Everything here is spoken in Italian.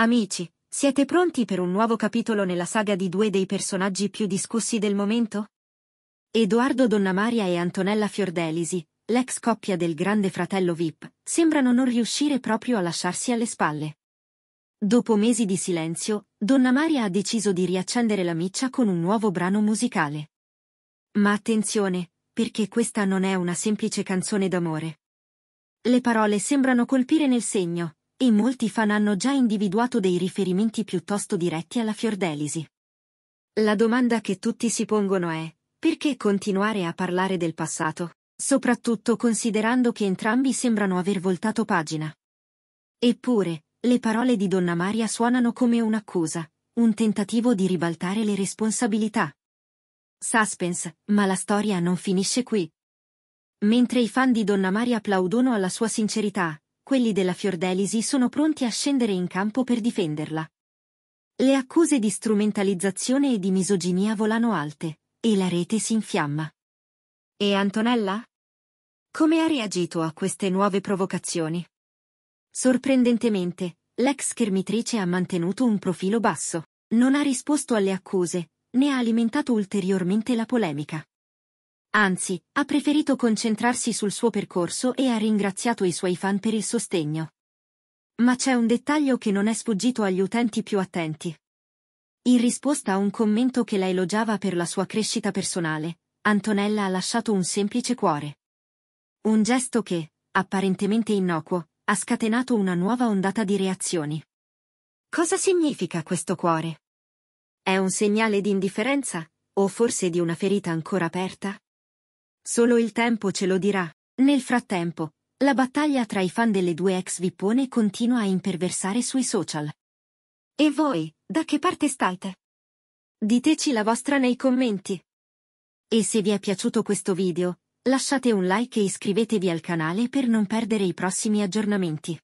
Amici, siete pronti per un nuovo capitolo nella saga di due dei personaggi più discussi del momento? Edoardo Donnamaria e Antonella Fiordelisi, l'ex coppia del grande fratello Vip, sembrano non riuscire proprio a lasciarsi alle spalle. Dopo mesi di silenzio, Donnamaria ha deciso di riaccendere la miccia con un nuovo brano musicale. Ma attenzione, perché questa non è una semplice canzone d'amore. Le parole sembrano colpire nel segno, e molti fan hanno già individuato dei riferimenti piuttosto diretti alla Fiordelisi. La domanda che tutti si pongono è, perché continuare a parlare del passato, soprattutto considerando che entrambi sembrano aver voltato pagina? Eppure, le parole di Donna Maria suonano come un'accusa, un tentativo di ribaltare le responsabilità. Suspense, ma la storia non finisce qui. Mentre i fan di Donna Maria applaudono alla sua sincerità, quelli della Fiordelisi sono pronti a scendere in campo per difenderla. Le accuse di strumentalizzazione e di misoginia volano alte, e la rete si infiamma. E Antonella? Come ha reagito a queste nuove provocazioni? Sorprendentemente, l'ex schermitrice ha mantenuto un profilo basso, non ha risposto alle accuse, né ha alimentato ulteriormente la polemica. Anzi, ha preferito concentrarsi sul suo percorso e ha ringraziato i suoi fan per il sostegno. Ma c'è un dettaglio che non è sfuggito agli utenti più attenti. In risposta a un commento che la elogiava per la sua crescita personale, Antonella ha lasciato un semplice cuore. Un gesto che, apparentemente innocuo, ha scatenato una nuova ondata di reazioni. Cosa significa questo cuore? È un segnale di indifferenza, o forse di una ferita ancora aperta? Solo il tempo ce lo dirà. Nel frattempo, la battaglia tra i fan delle due ex Vippone continua a imperversare sui social. E voi, da che parte state? Diteci la vostra nei commenti. E se vi è piaciuto questo video, lasciate un like e iscrivetevi al canale per non perdere i prossimi aggiornamenti.